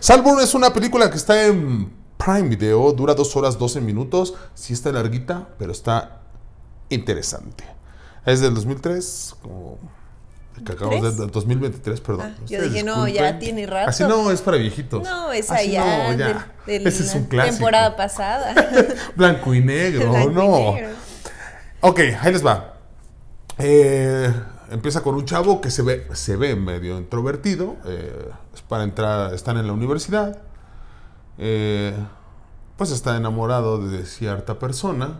Salborn es una película que está en Prime Video, dura 2 horas 12 minutos, sí está larguita, pero está interesante. Es del 2003, como... Que acabamos del 2023, perdón. Ah, yo dije, no, ya tiene rato. Así no, es para viejitos. No, es allá. No, ya. Del, Ese es un clásico. Temporada pasada. Blanco y negro, no. Y Ok, ahí les va. Eh, empieza con un chavo que se ve, se ve medio introvertido, eh, es para entrar, están en la universidad, eh, pues está enamorado de cierta persona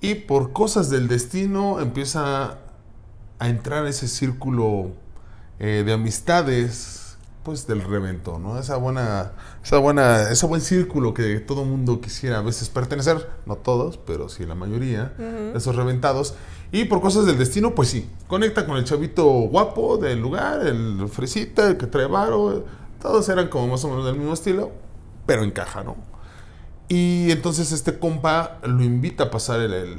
y por cosas del destino empieza a entrar ese círculo eh, de amistades pues del reventón, ¿no? Esa buena, esa buena, ese buen círculo que todo mundo quisiera a veces pertenecer, no todos, pero sí la mayoría, esos reventados. Y por cosas del destino, pues sí, conecta con el chavito guapo del lugar, el fresita, el que trae varo, todos eran como más o menos del mismo estilo, pero encaja, ¿no? Y entonces este compa lo invita a pasar el,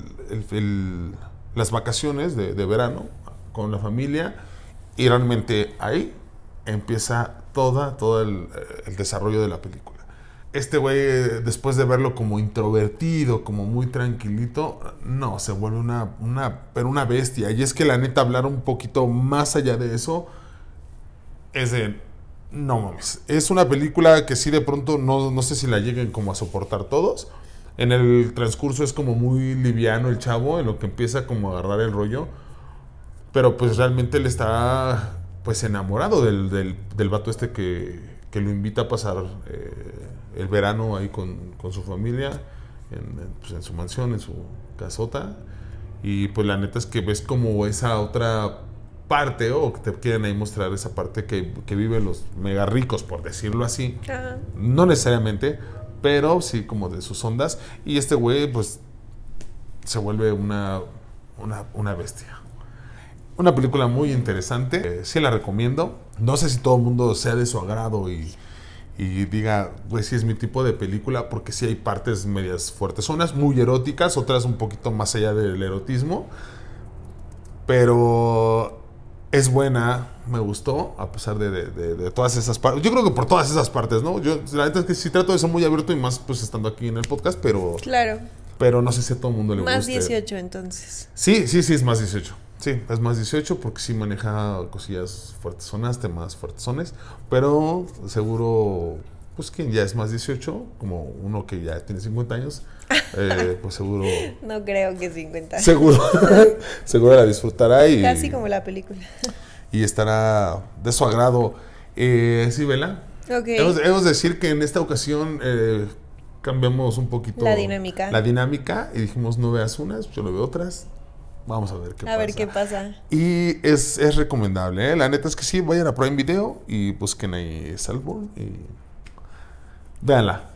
el, las vacaciones de, de verano con la familia y realmente ahí empieza toda, todo eh, el, desarrollo de la película. Este güey, eh, después de verlo como introvertido, como muy tranquilito, no, se vuelve una, pero una bestia. Y es que la neta, hablar un poquito más allá de eso, es de, no mames. Es una película que sí de pronto no, no, sé si la lleguen como a soportar todos. En el transcurso es como muy liviano el chavo, en lo que empieza como a agarrar el rollo. Pero pues realmente le está pues enamorado del, del, vato este que, lo invita a pasar eh, el verano ahí con, su familia, pues, en, su mansión, en su casota. Y pues la neta es que ves como esa otra parte, o que te quieren ahí mostrar esa parte que, viven los mega ricos, por decirlo así. No necesariamente, pero sí como de sus ondas. Y este güey pues se vuelve una, una, una bestia. Una película muy interesante, eh, sí la recomiendo. No sé si todo el mundo sea de su agrado y, diga, pues si es mi tipo de película, porque sí hay partes medias fuertes. Unas muy eróticas, otras un poquito más allá del erotismo. Pero es buena, me gustó, a pesar de, de, todas esas partes. Yo creo que por todas esas partes, ¿no? Yo, la verdad es que sí trato de ser muy abierto y más pues estando aquí en el podcast, pero... Claro. Pero no sé si a todo el mundo le gusta. Más dieciocho 18 entonces. Sí, sí, sí, es más 18. Sí, es más 18 porque sí maneja cosillas fuertes zonas, este, temas fuertes pero seguro, pues quien ya es más 18, como uno que ya tiene 50 años, eh, pues seguro... No creo que 50. Seguro, seguro la disfrutará y... Casi como la película. Y estará de su agrado. Eh, sí, Vela. Ok. Hemos, decir que en esta ocasión eh, cambiamos un poquito... La dinámica. La dinámica y dijimos no veas unas, yo no veo otras. Vamos a ver qué a pasa. ver qué pasa. Y es, recomendable, ¿eh? La neta es que sí, vayan a probar en Video y busquen ahí Salvo. y... Véanla.